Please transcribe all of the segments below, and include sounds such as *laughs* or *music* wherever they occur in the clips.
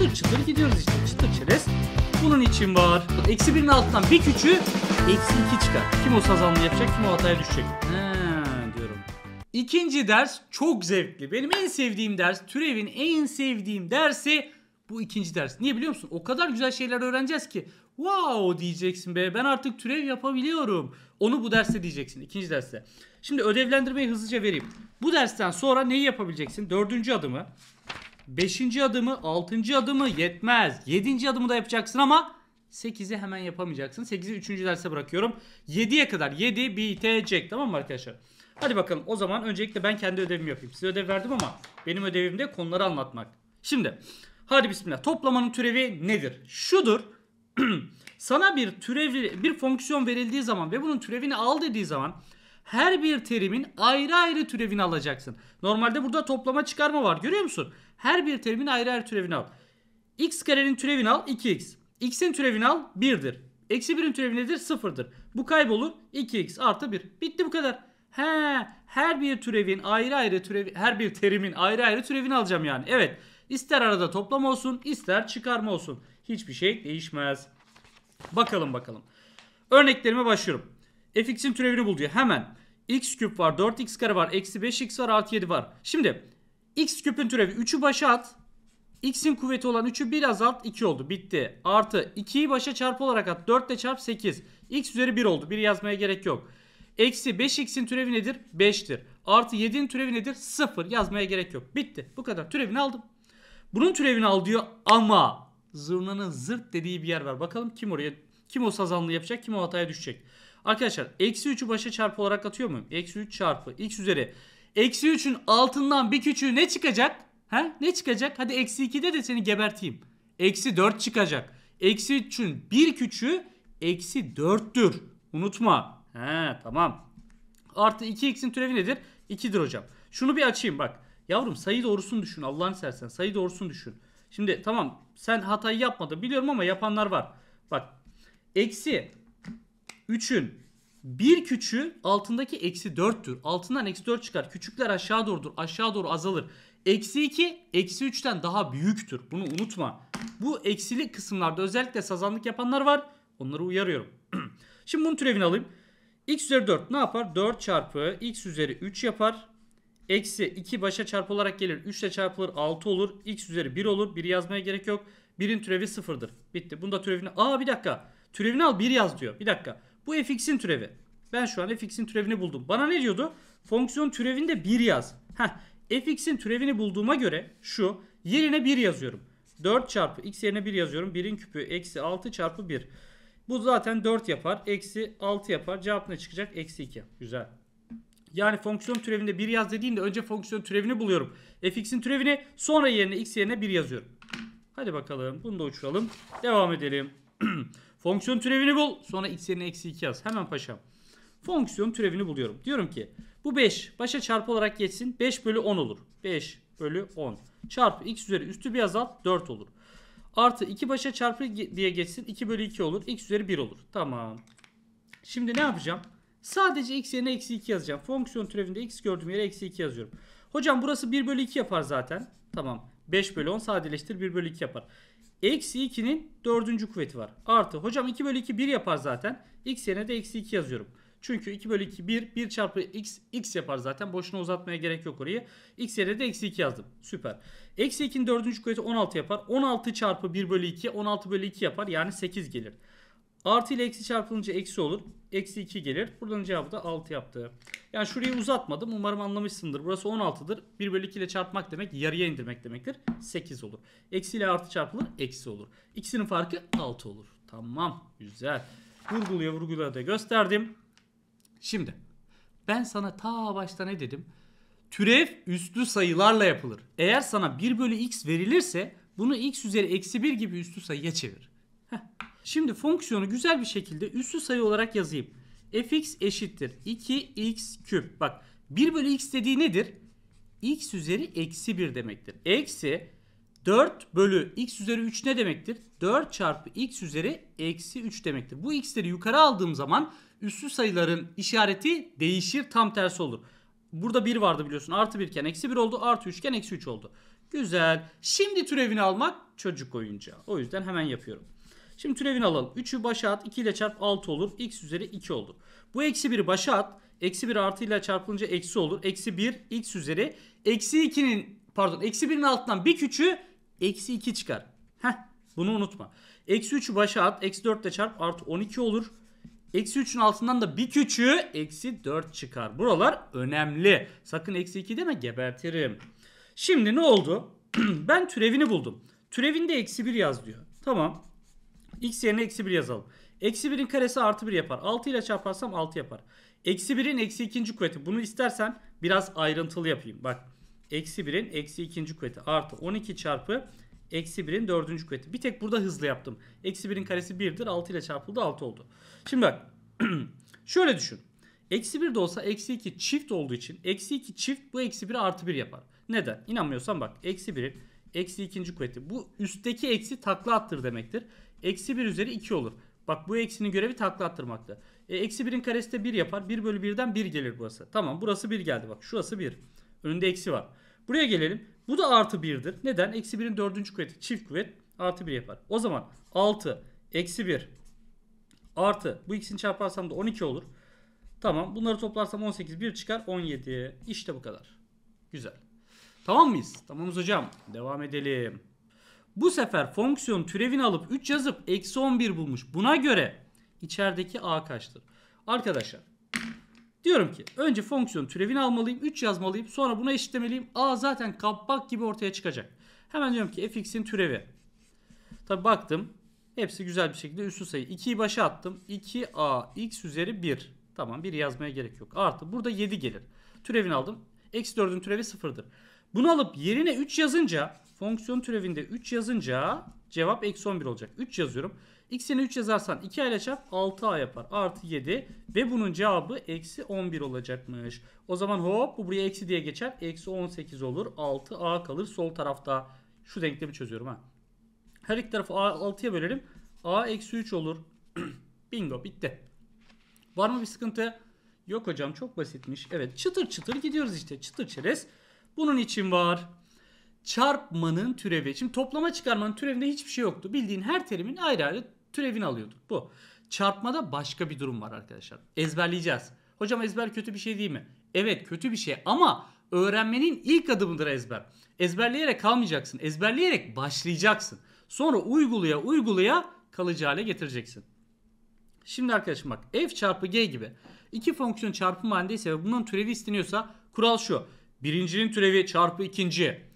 çıtır çıtır gidiyoruz işte çıtır çerez. Bunun için var. Eksi birin altından bir küçüğü eksi iki çıkar. Kim o sazanlı yapacak kim o hataya düşecek. Ha, diyorum. İkinci ders çok zevkli. Benim en sevdiğim ders, türevin en sevdiğim dersi bu ikinci ders. Niye biliyor musun? O kadar güzel şeyler öğreneceğiz ki. Wow diyeceksin be ben artık türev yapabiliyorum. Onu bu derste diyeceksin ikinci derste. Şimdi ödevlendirmeyi hızlıca vereyim. Bu dersten sonra neyi yapabileceksin? Dördüncü adımı. Beşinci adımı, altıncı adımı yetmez. Yedinci adımı da yapacaksın ama 8'i hemen yapamayacaksın. 8'i 3. derse bırakıyorum. 7'ye kadar 7 bitecek tamam mı arkadaşlar? Hadi bakalım o zaman öncelikle ben kendi ödevimi yapayım. Size ödev verdim ama benim ödevim de konuları anlatmak. Şimdi hadi bismillah toplamanın türevi nedir? Şudur. *clears throat* sana bir türevi bir fonksiyon verildiği zaman ve bunun türevini al dediği zaman her bir terimin ayrı ayrı türevini alacaksın. Normalde burada toplama çıkarma var görüyor musun? Her bir terimin ayrı ayrı türevini al. x karenin türevini al 2x. x'in türevini al 1'dir. Eksi 1'in türevi nedir? 0'dır. Bu kaybolur. 2x artı 1. Bitti bu kadar. He, her bir türevin ayrı ayrı türevi, her bir terimin ayrı ayrı türevini alacağım yani. Evet. İster arada toplam olsun, ister çıkarma olsun. Hiçbir şey değişmez. Bakalım bakalım. Örneklerime başlıyorum. fx'in türevini bul diyor. Hemen x küp var, 4x kare var, eksi 5x var, artı 7 var. Şimdi x küpün türevi 3'ü başa at. x'in kuvveti olan 3'ü biraz alt 2 oldu. Bitti. Artı 2'yi başa çarpı olarak at. 4 ile çarp 8. x üzeri 1 oldu. 1 yazmaya gerek yok. Eksi 5x'in türevi nedir? 5'tir. Artı 7'nin türevi nedir? 0. Yazmaya gerek yok. Bitti. Bu kadar. Türevini aldım. Bunun türevini al diyor ama zurnanın zırt dediği bir yer var. Bakalım kim oraya kim o sazanlığı yapacak kim o hataya düşecek. Arkadaşlar eksi 3'ü başa çarpı olarak atıyor muyum? Eksi 3 çarpı x üzeri. Eksi 3'ün altından bir küçüğü ne çıkacak? Ha Ne çıkacak? Hadi eksi 2'de de seni geberteyim. Eksi 4 çıkacak. Eksi 3'ün bir küçüğü eksi 4'tür. Unutma. He tamam. Artı 2x'in türevi nedir? 2'dir hocam. Şunu bir açayım bak. Yavrum sayı doğrusunu düşün Allah'ını sersen. Sayı doğrusunu düşün. Şimdi tamam sen hatayı yapmadın biliyorum ama yapanlar var. Bak eksi 3'ün bir küçüğü altındaki eksi 4'tür. Altından eksi 4 çıkar. Küçükler aşağı doğrudur. Aşağı doğru azalır. Eksi 2 eksi 3'ten daha büyüktür. Bunu unutma. Bu eksili kısımlarda özellikle sazanlık yapanlar var. Onları uyarıyorum. *clears throat* Şimdi bunun türevini alayım. x üzeri 4 ne yapar? 4 çarpı x üzeri 3 yapar. Eksi 2 başa çarpı olarak gelir. 3 ile çarpılır 6 olur. x üzeri 1 olur. 1 yazmaya gerek yok. 1'in türevi 0'dır. Bitti. Bunda türevini... Aa bir dakika. Türevini al 1 yaz diyor. Bir dakika. Bu fx'in türevi. Ben şu an fx'in türevini buldum. Bana ne diyordu? Fonksiyon türevinde 1 yaz. Heh, fx'in türevini bulduğuma göre şu yerine 1 yazıyorum. 4 çarpı x yerine 1 yazıyorum. 1'in küpü eksi 6 çarpı 1. Bu zaten 4 yapar. Eksi 6 yapar. Cevap ne çıkacak? Eksi 2. Güzel. Yani fonksiyon türevinde 1 yaz dediğinde önce fonksiyon türevini buluyorum. fx'in türevini sonra yerine x yerine 1 yazıyorum. Hadi bakalım bunu da uçuralım. Devam edelim. *clears throat* Fonksiyon türevini bul. Sonra x yerine eksi 2 yaz. Hemen paşam. Fonksiyon türevini buluyorum. Diyorum ki bu 5 başa çarpı olarak geçsin. 5 bölü 10 olur. 5 bölü 10. Çarpı x üzeri üstü bir azalt 4 olur. Artı 2 başa çarpı diye geçsin. 2 bölü 2 olur. X üzeri 1 olur. Tamam. Şimdi ne yapacağım? Sadece x yerine eksi 2 yazacağım. Fonksiyon türevinde x gördüğüm yere eksi 2 yazıyorum. Hocam burası 1 bölü 2 yapar zaten. Tamam. 5 bölü 10 sadeleştir 1 bölü 2 yapar. Eksi 2'nin dördüncü kuvveti var. Artı hocam 2 bölü 2 1 yapar zaten. X yerine de eksi 2 yazıyorum. Çünkü 2 bölü 2 1. 1 çarpı x x yapar zaten. Boşuna uzatmaya gerek yok orayı. X yerine de eksi 2 yazdım. Süper. Eksi 2'nin dördüncü kuvveti 16 yapar. 16 çarpı 1 bölü 2 16 bölü 2 yapar. Yani 8 gelir. Artı ile eksi çarpılınca eksi olur. Eksi 2 gelir. Buradan cevabı da 6 yaptı. Yani şurayı uzatmadım. Umarım anlamışsındır. Burası 16'dır. 1 bölü 2 ile çarpmak demek yarıya indirmek demektir. 8 olur. Eksi ile artı çarpılır. Eksi olur. İkisinin farkı 6 olur. Tamam. Güzel. Vurguluya vurguluya da gösterdim. Şimdi ben sana ta başta ne dedim? Türev üstlü sayılarla yapılır. Eğer sana 1 bölü x verilirse bunu x üzeri eksi 1 gibi üstlü sayıya çevir. Şimdi fonksiyonu güzel bir şekilde üssü sayı olarak yazayım. fx eşittir 2x küp. Bak 1 bölü x dediği nedir? x üzeri eksi 1 demektir. Eksi 4 bölü x üzeri 3 ne demektir? 4 çarpı x üzeri eksi 3 demektir. Bu x'leri yukarı aldığım zaman üssü sayıların işareti değişir tam tersi olur. Burada 1 vardı biliyorsun. Artı 1 iken eksi 1 oldu. Artı 3 iken eksi 3 oldu. Güzel. Şimdi türevini almak çocuk oyuncağı. O yüzden hemen yapıyorum. Şimdi türevini alalım. 3'ü başa at 2 ile çarp 6 olur. X üzeri 2 olur. Bu eksi 1'i başa at. Eksi 1 artı ile çarpılınca eksi olur. Eksi 1 x üzeri. Eksi 2'nin pardon eksi 1'in altından bir küçüğü eksi 2 çıkar. Heh bunu unutma. Eksi 3'ü başa at. Eksi 4 ile çarp artı 12 olur. Eksi 3'ün altından da bir küçüğü eksi 4 çıkar. Buralar önemli. Sakın eksi 2 deme gebertirim. Şimdi ne oldu? *clears throat* ben türevini buldum. Türevinde eksi 1 yaz diyor. Tamam. X yerine eksi 1 yazalım. Eksi 1'in karesi artı 1 yapar. 6 ile çarparsam 6 yapar. Eksi 1'in eksi 2. kuvveti. Bunu istersen biraz ayrıntılı yapayım. Bak eksi 1'in eksi 2. kuvveti artı 12 çarpı eksi 1'in 4. kuvveti. Bir tek burada hızlı yaptım. Eksi 1'in karesi 1'dir. 6 ile çarpıldı 6 oldu. Şimdi bak *clears throat* şöyle düşün. Eksi 1 de olsa eksi 2 çift olduğu için eksi 2 çift bu eksi 1 artı 1 yapar. Neden? İnanmıyorsan bak eksi 1'in eksi 2. kuvveti. Bu üstteki eksi takla attır demektir. Eksi 1 üzeri 2 olur. Bak bu eksinin görevi takla attırmaktı. E, eksi 1'in karesi de 1 yapar. 1 bölü 1'den 1 gelir burası. Tamam burası 1 geldi. Bak şurası 1. Önünde eksi var. Buraya gelelim. Bu da artı 1'dir. Neden? Eksi 1'in dördüncü kuvveti. Çift kuvvet artı 1 yapar. O zaman 6 eksi 1 artı bu ikisini çarparsam da 12 olur. Tamam bunları toplarsam 18 1 çıkar 17. İşte bu kadar. Güzel. Tamam mıyız? Tamamız hocam. Devam edelim. Bu sefer fonksiyon türevini alıp 3 yazıp eksi 11 bulmuş. Buna göre içerideki a kaçtır? Arkadaşlar diyorum ki önce fonksiyon türevini almalıyım 3 yazmalıyım sonra buna eşitlemeliyim. a zaten kabak gibi ortaya çıkacak. Hemen diyorum ki fx'in türevi. Tabi baktım hepsi güzel bir şekilde üstü sayı. 2'yi başa attım 2a x üzeri 1. Tamam 1 yazmaya gerek yok. Artı burada 7 gelir. Türevini aldım. Eksi 4'ün türevi 0'dır. Bunu alıp yerine 3 yazınca Fonksiyon türevinde 3 yazınca cevap eksi 11 olacak. 3 yazıyorum. X'ini 3 yazarsan 2 ile çarp 6A yapar. Artı 7 ve bunun cevabı eksi 11 olacakmış. O zaman hop bu buraya eksi diye geçer. Eksi 18 olur. 6A kalır sol tarafta. Şu denklemi çözüyorum ha. Her iki tarafı A, 6'ya bölelim. A eksi 3 olur. *clears throat* Bingo bitti. Var mı bir sıkıntı? Yok hocam çok basitmiş. Evet çıtır çıtır gidiyoruz işte. Çıtır çerez. Bunun için var çarpmanın türevi. Şimdi toplama çıkarmanın türevinde hiçbir şey yoktu. Bildiğin her terimin ayrı ayrı türevini alıyorduk. Bu. Çarpmada başka bir durum var arkadaşlar. Ezberleyeceğiz. Hocam ezber kötü bir şey değil mi? Evet kötü bir şey ama öğrenmenin ilk adımıdır ezber. Ezberleyerek kalmayacaksın. Ezberleyerek başlayacaksın. Sonra uygulaya uygulaya kalıcı hale getireceksin. Şimdi arkadaşım bak f çarpı g gibi iki fonksiyon çarpım halindeyse ve bunun türevi isteniyorsa kural şu. Birincinin türevi çarpı ikinci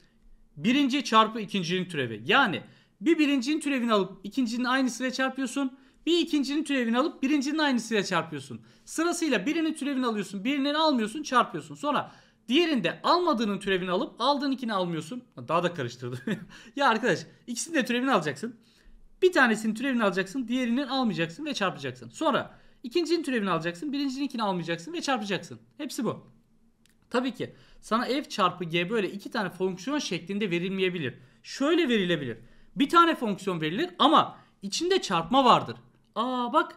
birinci çarpı ikincinin türevi. Yani bir birincinin türevini alıp ikincinin aynısıyla çarpıyorsun. Bir ikincinin türevini alıp birincinin aynısıyla çarpıyorsun. Sırasıyla birinin türevini alıyorsun, birinin almıyorsun, çarpıyorsun. Sonra diğerinde almadığının türevini alıp aldığın ikini almıyorsun. Daha da karıştırdım. *laughs* ya arkadaş ikisinin de türevini alacaksın. Bir tanesinin türevini alacaksın, diğerinin almayacaksın ve çarpacaksın. Sonra ikincinin türevini alacaksın, birincinin ikini almayacaksın ve çarpacaksın. Hepsi bu. Tabii ki sana f çarpı g böyle iki tane fonksiyon şeklinde verilmeyebilir. Şöyle verilebilir. Bir tane fonksiyon verilir ama içinde çarpma vardır. Aa bak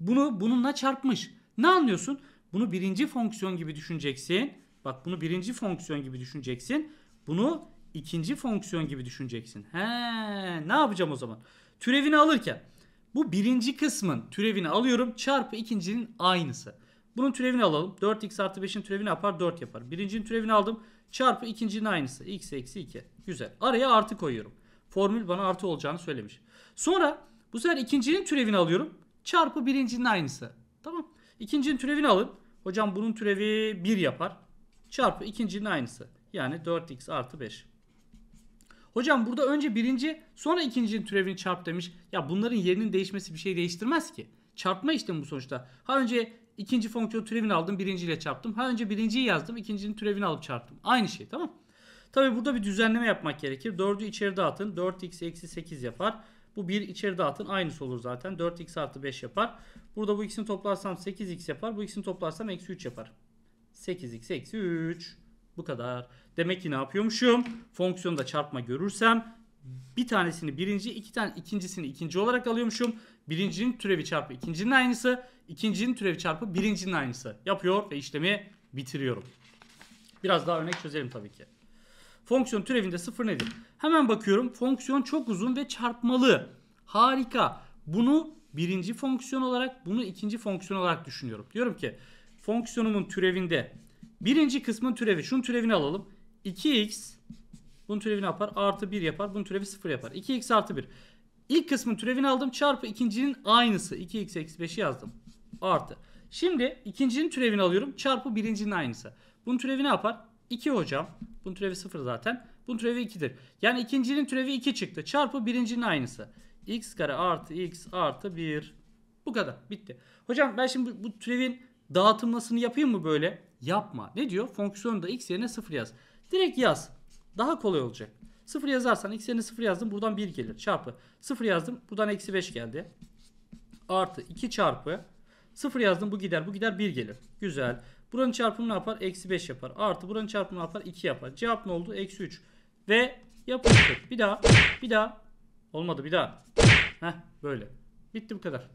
bunu bununla çarpmış. Ne anlıyorsun? Bunu birinci fonksiyon gibi düşüneceksin. Bak bunu birinci fonksiyon gibi düşüneceksin. Bunu ikinci fonksiyon gibi düşüneceksin. He, ne yapacağım o zaman? Türevini alırken bu birinci kısmın türevini alıyorum çarpı ikincinin aynısı. Bunun türevini alalım. 4x artı 5'in türevini yapar 4 yapar. Birincinin türevini aldım. Çarpı ikincinin aynısı. x eksi 2. Güzel. Araya artı koyuyorum. Formül bana artı olacağını söylemiş. Sonra bu sefer ikincinin türevini alıyorum. Çarpı birincinin aynısı. Tamam. İkincinin türevini alın. Hocam bunun türevi 1 yapar. Çarpı ikincinin aynısı. Yani 4x artı 5. Hocam burada önce birinci sonra ikincinin türevini çarp demiş. Ya bunların yerinin değişmesi bir şey değiştirmez ki. Çarpma işlemi bu sonuçta. Ha önce ikinci fonksiyon türevini aldım birinciyle çarptım. Ha önce birinciyi yazdım ikincinin türevini alıp çarptım. Aynı şey tamam Tabi burada bir düzenleme yapmak gerekir. 4'ü içeri dağıtın. 4x eksi 8 yapar. Bu 1 içeri dağıtın. Aynısı olur zaten. 4x artı 5 yapar. Burada bu ikisini toplarsam 8x yapar. Bu ikisini toplarsam eksi 3 yapar. 8x eksi 3. Bu kadar. Demek ki ne yapıyormuşum? Fonksiyonda çarpma görürsem bir tanesini birinci, iki tane ikincisini ikinci olarak alıyormuşum. Birincinin türevi çarpı ikincinin aynısı. ikincinin türevi çarpı birincinin aynısı. Yapıyor ve işlemi bitiriyorum. Biraz daha örnek çözelim tabii ki. Fonksiyon türevinde sıfır nedir? Hemen bakıyorum. Fonksiyon çok uzun ve çarpmalı. Harika. Bunu birinci fonksiyon olarak, bunu ikinci fonksiyon olarak düşünüyorum. Diyorum ki fonksiyonumun türevinde birinci kısmın türevi, şunun türevini alalım. 2x bunun türevi ne yapar? Artı 1 yapar. Bunun türevi 0 yapar. 2x artı 1. İlk kısmın türevini aldım. Çarpı ikincinin aynısı. 2x eksi 5'i yazdım. Artı. Şimdi ikincinin türevini alıyorum. Çarpı birincinin aynısı. Bunun türevi ne yapar? 2 hocam. Bunun türevi 0 zaten. Bunun türevi 2'dir. Yani ikincinin türevi 2 çıktı. Çarpı birincinin aynısı. x kare artı x artı 1. Bu kadar. Bitti. Hocam ben şimdi bu, bu türevin dağıtımlasını yapayım mı böyle? Yapma. Ne diyor? Fonksiyonu x yerine 0 yaz. Direkt yaz daha kolay olacak. 0 yazarsan x yerine 0 yazdım buradan 1 gelir çarpı 0 yazdım buradan eksi 5 geldi. Artı 2 çarpı 0 yazdım bu gider bu gider 1 gelir. Güzel. Buranın çarpımı ne yapar? Eksi 5 yapar. Artı buranın çarpımı ne yapar? 2 yapar. Cevap ne oldu? Eksi 3. Ve yapıştır. Bir daha. Bir daha. Olmadı bir daha. Heh böyle. Bitti bu kadar.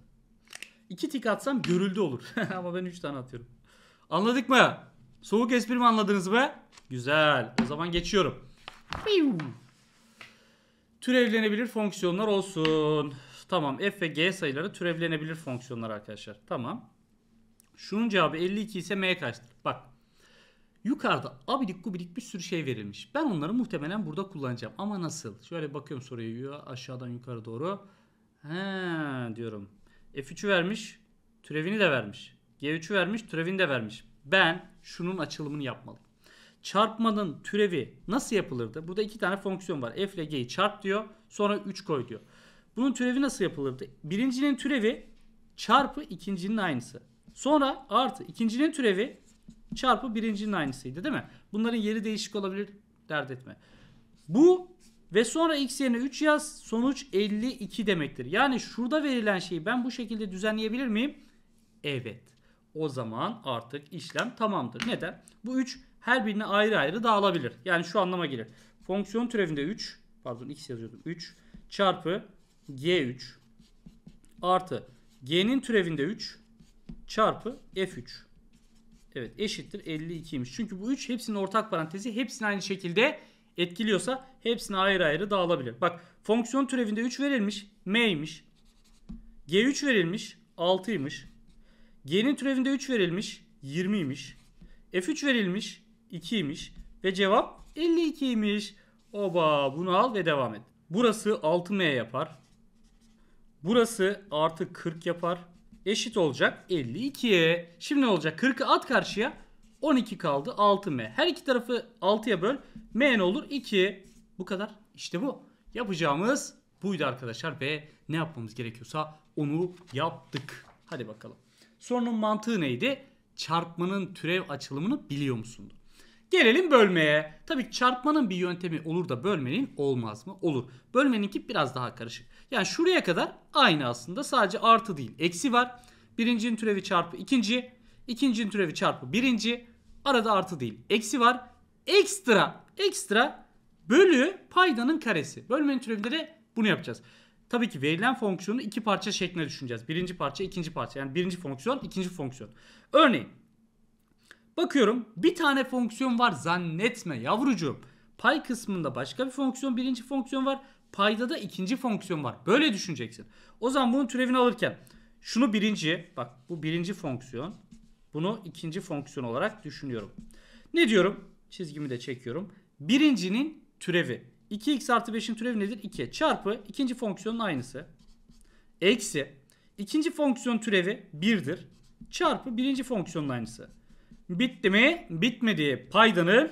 2 tik atsam görüldü olur. *laughs* Ama ben 3 tane atıyorum. Anladık mı? Soğuk esprimi anladınız mı? Güzel. O zaman geçiyorum. Türevlenebilir fonksiyonlar olsun. Tamam f ve g sayıları türevlenebilir fonksiyonlar arkadaşlar. Tamam. Şunun cevabı 52 ise m kaçtır? Bak. Yukarıda abidik gubidik bir sürü şey verilmiş. Ben onları muhtemelen burada kullanacağım. Ama nasıl? Şöyle bakıyorum soruya aşağıdan yukarı doğru. He diyorum. F3'ü vermiş. Türevini de vermiş. G3'ü vermiş. Türevini de vermiş. Ben şunun açılımını yapmalıyım çarpmanın türevi nasıl yapılırdı? Burada iki tane fonksiyon var. F ile G'yi çarp diyor. Sonra 3 koy diyor. Bunun türevi nasıl yapılırdı? Birincinin türevi çarpı ikincinin aynısı. Sonra artı ikincinin türevi çarpı birincinin aynısıydı değil mi? Bunların yeri değişik olabilir dert etme. Bu ve sonra x yerine 3 yaz sonuç 52 demektir. Yani şurada verilen şeyi ben bu şekilde düzenleyebilir miyim? Evet. O zaman artık işlem tamamdır. Neden? Bu 3 her birine ayrı ayrı dağılabilir. Yani şu anlama gelir. Fonksiyon türevinde 3 pardon x yazıyordum 3 çarpı g3 artı g'nin türevinde 3 çarpı f3. Evet eşittir 52'ymiş. Çünkü bu 3 hepsinin ortak parantezi hepsini aynı şekilde etkiliyorsa hepsine ayrı ayrı dağılabilir. Bak fonksiyon türevinde 3 verilmiş m'ymiş. G3 verilmiş 6'ymış. G'nin türevinde 3 verilmiş 20'ymiş. F3 verilmiş 2'ymiş ve cevap 52'ymiş. Oba bunu al ve devam et. Burası 6M yapar. Burası artı 40 yapar. Eşit olacak 52'ye. Şimdi ne olacak? 40'ı at karşıya. 12 kaldı 6M. Her iki tarafı 6'ya böl. M ne olur? 2. Bu kadar. İşte bu. Yapacağımız buydu arkadaşlar ve ne yapmamız gerekiyorsa onu yaptık. Hadi bakalım. Sorunun mantığı neydi? Çarpmanın türev açılımını biliyor musundu? Gelelim bölmeye. Tabii çarpmanın bir yöntemi olur da bölmenin olmaz mı? Olur. Bölmeninki biraz daha karışık. Yani şuraya kadar aynı aslında. Sadece artı değil eksi var. Birincinin türevi çarpı ikinci. İkincinin türevi çarpı birinci. Arada artı değil eksi var. Ekstra ekstra bölü paydanın karesi. Bölmenin türevinde de bunu yapacağız. Tabii ki verilen fonksiyonu iki parça şeklinde düşüneceğiz. Birinci parça, ikinci parça. Yani birinci fonksiyon, ikinci fonksiyon. Örneğin Bakıyorum bir tane fonksiyon var zannetme yavrucuğum. Pay kısmında başka bir fonksiyon birinci fonksiyon var. Payda da ikinci fonksiyon var. Böyle düşüneceksin. O zaman bunun türevini alırken şunu birinci bak bu birinci fonksiyon. Bunu ikinci fonksiyon olarak düşünüyorum. Ne diyorum? Çizgimi de çekiyorum. Birincinin türevi. 2x artı 5'in türevi nedir? 2 çarpı ikinci fonksiyonun aynısı. Eksi ikinci fonksiyon türevi 1'dir. Çarpı birinci fonksiyonun aynısı. Bitti mi? Bitmedi. Paydanın,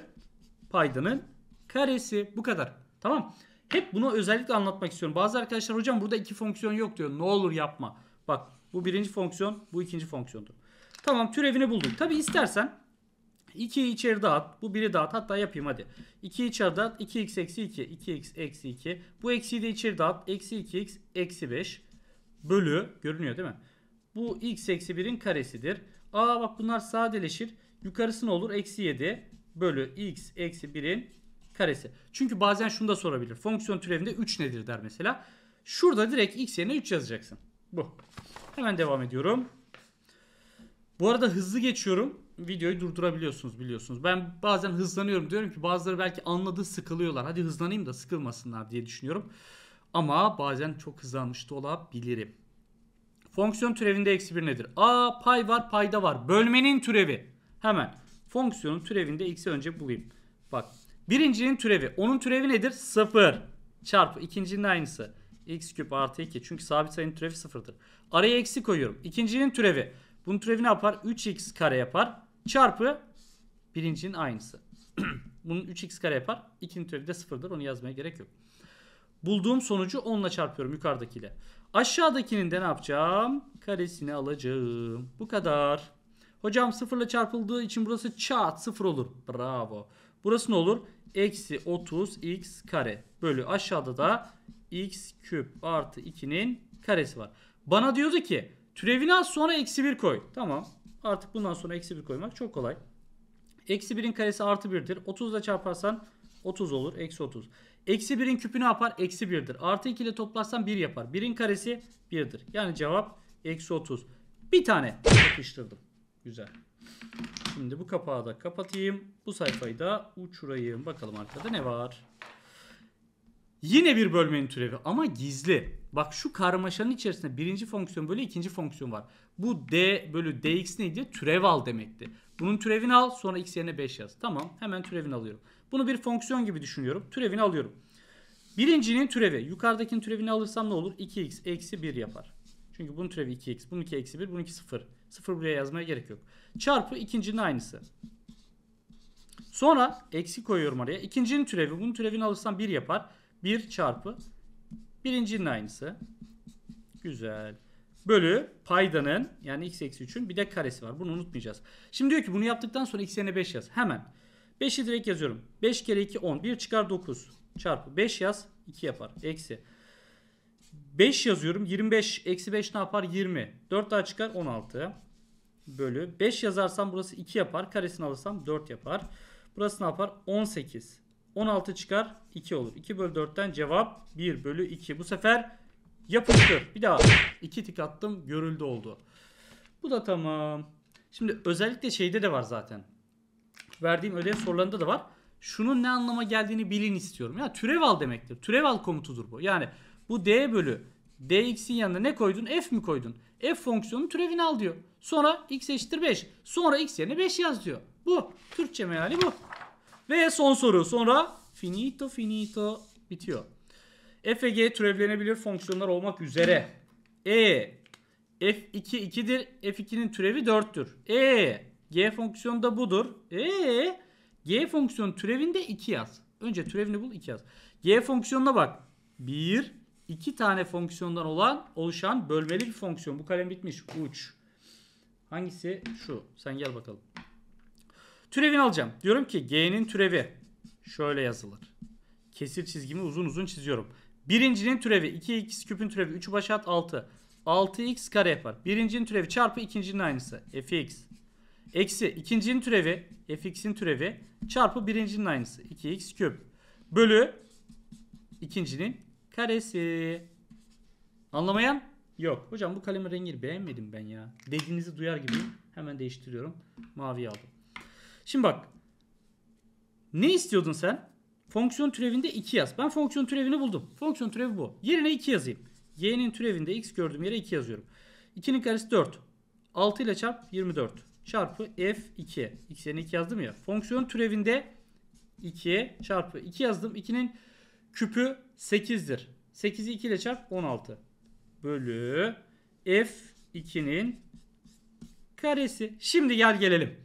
paydanın karesi. Bu kadar. Tamam. Hep bunu özellikle anlatmak istiyorum. Bazı arkadaşlar hocam burada iki fonksiyon yok diyor. Ne olur yapma. Bak bu birinci fonksiyon bu ikinci fonksiyondur. Tamam türevini bulduk. Tabi istersen 2'yi içeri dağıt. Bu 1'i dağıt. Hatta yapayım hadi. 2'yi içeri dağıt. 2x eksi 2. 2x eksi 2. Bu eksiyi de içeri dağıt. Eksi 2x eksi 5 bölü görünüyor değil mi? Bu x eksi 1'in karesidir. Aa bak bunlar sadeleşir. Yukarısı ne olur? Eksi 7 bölü x eksi 1'in karesi. Çünkü bazen şunu da sorabilir. Fonksiyon türevinde 3 nedir der mesela. Şurada direkt x yerine 3 yazacaksın. Bu. Hemen devam ediyorum. Bu arada hızlı geçiyorum. Videoyu durdurabiliyorsunuz biliyorsunuz. Ben bazen hızlanıyorum diyorum ki bazıları belki anladı sıkılıyorlar. Hadi hızlanayım da sıkılmasınlar diye düşünüyorum. Ama bazen çok hızlanmış da olabilirim. Fonksiyon türevinde eksi 1 nedir? A pay var payda var. Bölmenin türevi. Hemen fonksiyonun türevinde x'i önce bulayım. Bak birincinin türevi. Onun türevi nedir? 0 çarpı ikincinin aynısı. x küp artı 2. Çünkü sabit sayının türevi 0'dır. Araya eksi koyuyorum. İkincinin türevi. Bunun türevi ne yapar? 3x kare yapar. Çarpı birincinin aynısı. *clears throat* Bunun 3x kare yapar. İkinin türevi de 0'dır. Onu yazmaya gerek yok. Bulduğum sonucu 10 çarpıyorum yukarıdakiyle. Aşağıdakinin de ne yapacağım? Karesini alacağım. Bu kadar. Hocam sıfırla çarpıldığı için burası çat sıfır olur. Bravo. Burası ne olur? Eksi 30x kare. Bölü aşağıda da x küp artı 2'nin karesi var. Bana diyordu ki türevini az sonra eksi 1 koy. Tamam. Artık bundan sonra eksi 1 koymak çok kolay. Eksi 1'in karesi artı 1'dir. 30 ile çarparsan 30 olur. Eksi 30. Eksi 1'in küpü ne yapar? Eksi 1'dir. Artı 2 ile toplarsan 1 yapar. 1'in karesi 1'dir. Yani cevap eksi 30. Bir tane yapıştırdım. Güzel. Şimdi bu kapağı da kapatayım. Bu sayfayı da uçurayım. Bakalım arkada ne var. Yine bir bölmenin türevi ama gizli. Bak şu karmaşanın içerisinde birinci fonksiyon böyle ikinci fonksiyon var. Bu d bölü dx neydi? Türev al demekti. Bunun türevini al sonra x yerine 5 yaz. Tamam hemen türevini alıyorum. Bunu bir fonksiyon gibi düşünüyorum. Türevini alıyorum. Birincinin türevi. Yukarıdakinin türevini alırsam ne olur? 2x eksi 1 yapar. Çünkü bunun türevi 2x. Bununki eksi 1. Bununki 0. 0 buraya yazmaya gerek yok. Çarpı ikincinin aynısı. Sonra eksi koyuyorum araya. İkincinin türevi. Bunun türevini alırsam 1 yapar. 1 çarpı. Birincinin aynısı. Güzel. Bölü paydanın yani x eksi 3'ün bir de karesi var. Bunu unutmayacağız. Şimdi diyor ki bunu yaptıktan sonra x yerine 5 yaz. Hemen. 5'i direkt yazıyorum. 5 kere 2 10. 1 çıkar 9 çarpı 5 yaz 2 yapar. Eksi. 5 yazıyorum. 25 eksi 5 ne yapar? 20. 4 daha çıkar 16 bölü. 5 yazarsam burası 2 yapar. Karesini alırsam 4 yapar. Burası ne yapar? 18. 16 çıkar 2 olur. 2 bölü 4'ten cevap 1 bölü 2. Bu sefer yapıştır. Bir daha 2 tık attım görüldü oldu. Bu da tamam. Şimdi özellikle şeyde de var zaten verdiğim ödev sorularında da var. Şunun ne anlama geldiğini bilin istiyorum. Ya türev al demektir. Türev al komutudur bu. Yani bu d bölü dx'in yanına ne koydun? f mi koydun? f fonksiyonun türevini al diyor. Sonra x eşittir 5. Sonra x yerine 5 yaz diyor. Bu. Türkçe meali bu. Ve son soru. Sonra finito finito bitiyor. f ve g türevlenebilir fonksiyonlar olmak üzere. e f2 2'dir. f2'nin türevi 4'tür. e G fonksiyonu da budur. Eee G fonksiyonu türevinde 2 yaz. Önce türevini bul 2 yaz. G fonksiyonuna bak. 1 2 tane fonksiyondan olan oluşan bölmeli bir fonksiyon. Bu kalem bitmiş. Uç. Hangisi? Şu. Sen gel bakalım. Türevini alacağım. Diyorum ki G'nin türevi şöyle yazılır. Kesir çizgimi uzun uzun çiziyorum. Birincinin türevi 2x küpün türevi 3'ü başa at 6. 6x kare yapar. Birincinin türevi çarpı ikincinin aynısı. fx. Eksi ikincinin türevi fx'in türevi çarpı birincinin aynısı 2x küp bölü ikincinin karesi. Anlamayan yok. Hocam bu kalemin rengini beğenmedim ben ya. Dediğinizi duyar gibi hemen değiştiriyorum. Mavi aldım. Şimdi bak. Ne istiyordun sen? Fonksiyon türevinde 2 yaz. Ben fonksiyon türevini buldum. Fonksiyon türevi bu. Yerine 2 yazayım. Y'nin türevinde x gördüğüm yere 2 yazıyorum. 2'nin karesi 4. 6 ile çarp 24 çarpı f2. X yerine 2 yazdım ya. Fonksiyon türevinde 2 çarpı 2 yazdım. 2'nin küpü 8'dir. 8'i 2 ile çarp 16. Bölü f2'nin karesi. Şimdi gel gelelim.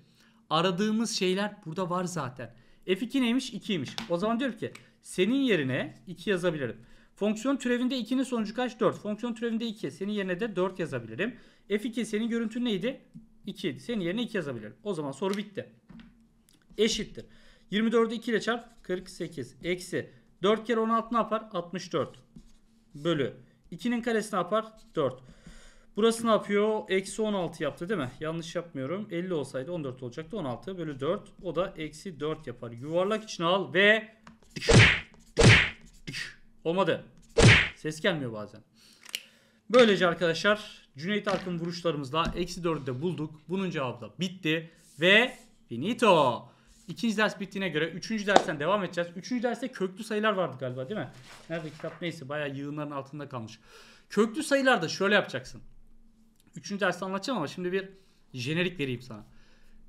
Aradığımız şeyler burada var zaten. f2 neymiş? 2'ymiş. O zaman diyorum ki senin yerine 2 yazabilirim. Fonksiyon türevinde 2'nin sonucu kaç? 4. Fonksiyon türevinde 2. Senin yerine de 4 yazabilirim. F2 senin görüntün neydi? 2. Senin yerine 2 yazabilirim. O zaman soru bitti. Eşittir. 24'ü 2 ile çarp 48 eksi 4 kere 16 ne yapar? 64 bölü 2'nin karesi ne yapar? 4. Burası ne yapıyor? Eksi 16 yaptı değil mi? Yanlış yapmıyorum. 50 olsaydı 14 olacaktı. 16 bölü 4. O da eksi 4 yapar. Yuvarlak içine al ve olmadı. Ses gelmiyor bazen. Böylece arkadaşlar Cüneyt Arkın vuruşlarımızla eksi 4'ü de bulduk. Bunun cevabı da bitti. Ve finito. İkinci ders bittiğine göre üçüncü dersten devam edeceğiz. Üçüncü derste köklü sayılar vardı galiba değil mi? Nerede kitap neyse bayağı yığınların altında kalmış. Köklü sayılar da şöyle yapacaksın. Üçüncü derste anlatacağım ama şimdi bir jenerik vereyim sana.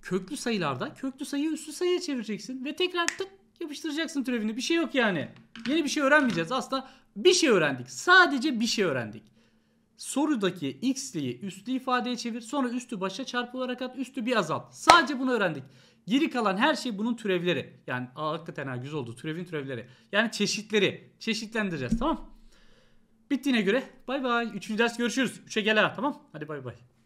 Köklü sayılarda köklü sayıyı üstü sayıya çevireceksin ve tekrar tık yapıştıracaksın türevini. Bir şey yok yani. Yeni bir şey öğrenmeyeceğiz. Aslında bir şey öğrendik. Sadece bir şey öğrendik sorudaki x'liyi üstlü ifadeye çevir. Sonra üstü başa çarpı olarak at. Üstü bir azalt. Sadece bunu öğrendik. Geri kalan her şey bunun türevleri. Yani aa, hakikaten ha güzel oldu. Türevin türevleri. Yani çeşitleri. Çeşitlendireceğiz tamam Bittiğine göre bay bay. Üçüncü ders görüşürüz. Üçe gel ha tamam. Hadi bay bay.